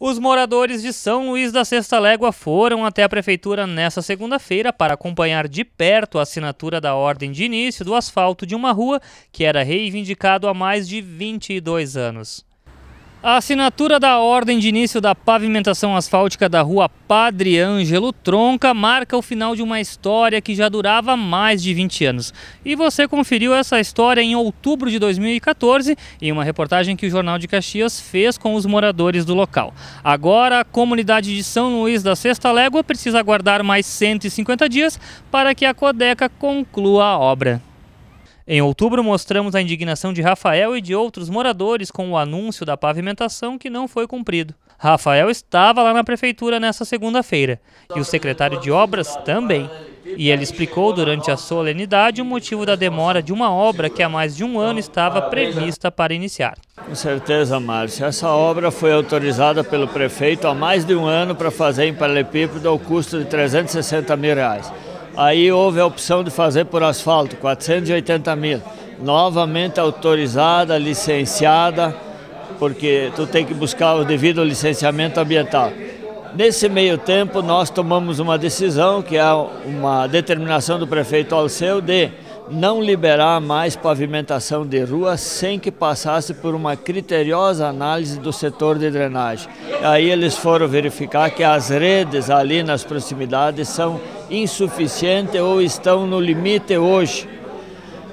Os moradores de São Luís da Sexta Légua foram até a prefeitura nesta segunda-feira para acompanhar de perto a assinatura da ordem de início do asfalto de uma rua que era reivindicado há mais de 22 anos. A assinatura da ordem de início da pavimentação asfáltica da rua Padre Ângelo Tronca marca o final de uma história que já durava mais de 20 anos. E você conferiu essa história em outubro de 2014 em uma reportagem que o Jornal de Caxias fez com os moradores do local. Agora, a comunidade de São Luís da Sexta Légua precisa aguardar mais 150 dias para que a Codeca conclua a obra. Em outubro, mostramos a indignação de Rafael e de outros moradores com o anúncio da pavimentação que não foi cumprido. Rafael estava lá na prefeitura nessa segunda-feira e o secretário de obras também. E ele explicou durante a solenidade o motivo da demora de uma obra que há mais de um ano estava prevista para iniciar. Com certeza, Márcio. Essa obra foi autorizada pelo prefeito há mais de um ano para fazer em Paralelepípedo ao custo de 360 mil reais. Aí houve a opção de fazer por asfalto, 480 mil. Novamente autorizada, licenciada, porque tu tem que buscar o devido licenciamento ambiental. Nesse meio tempo, nós tomamos uma decisão, que é uma determinação do prefeito Alceu de não liberar mais pavimentação de rua sem que passasse por uma criteriosa análise do setor de drenagem. Aí eles foram verificar que as redes ali nas proximidades são insuficientes ou estão no limite hoje.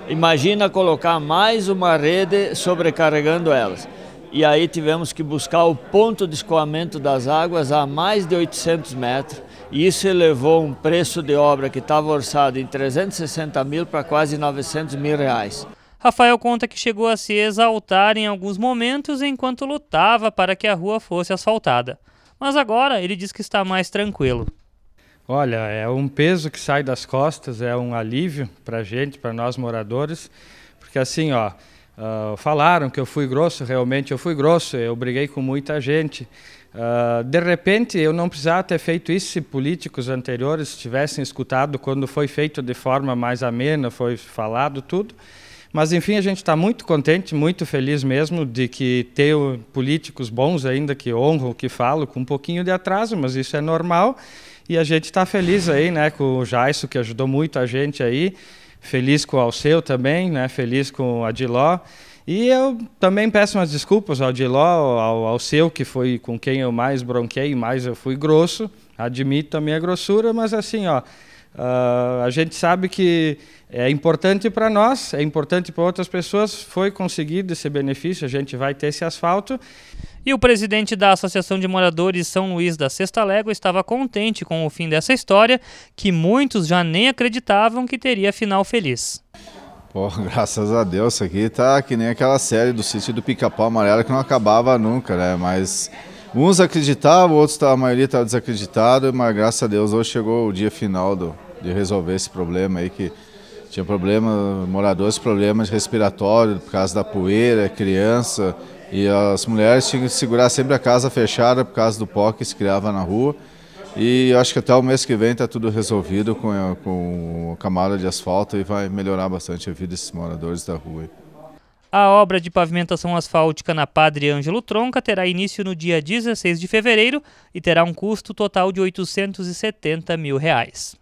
Imagina colocar mais uma rede sobrecarregando elas. E aí tivemos que buscar o ponto de escoamento das águas a mais de 800 metros isso elevou um preço de obra que estava orçado em 360 mil para quase 900 mil reais. Rafael conta que chegou a se exaltar em alguns momentos enquanto lutava para que a rua fosse asfaltada. Mas agora ele diz que está mais tranquilo. Olha, é um peso que sai das costas, é um alívio para a gente, para nós moradores, porque assim, ó, uh, falaram que eu fui grosso, realmente eu fui grosso, eu briguei com muita gente, Uh, de repente, eu não precisava ter feito isso se políticos anteriores tivessem escutado quando foi feito de forma mais amena, foi falado tudo. Mas, enfim, a gente está muito contente, muito feliz mesmo de que ter políticos bons ainda que honram o que falam, com um pouquinho de atraso, mas isso é normal. E a gente está feliz aí, né, com o Jaisso, que ajudou muito a gente aí feliz com o Alceu também, né? feliz com a Diló. E eu também peço umas desculpas ao Diló, ao Alceu, que foi com quem eu mais bronquei, mais eu fui grosso. Admito a minha grossura, mas assim, ó, uh, a gente sabe que é importante para nós, é importante para outras pessoas, foi conseguido esse benefício, a gente vai ter esse asfalto. E o presidente da Associação de Moradores São Luís da Sexta Légua estava contente com o fim dessa história, que muitos já nem acreditavam que teria final feliz. Pô, graças a Deus, isso aqui tá que nem aquela série do sítio do Pica-Pau Amarelo que não acabava nunca, né? Mas uns acreditavam, outros, tá, a maioria estava tá desacreditado, mas graças a Deus hoje chegou o dia final do, de resolver esse problema aí que tinha problema, moradores, problemas respiratórios por causa da poeira, criança, e as mulheres tinham que segurar sempre a casa fechada por causa do pó que se criava na rua. E acho que até o mês que vem está tudo resolvido com a, eh, com a camada de asfalto e vai melhorar bastante a vida desses moradores da rua. A obra de pavimentação asfáltica na Padre Ângelo Tronca terá início no dia 16 de fevereiro e terá um custo total de 870 mil reais.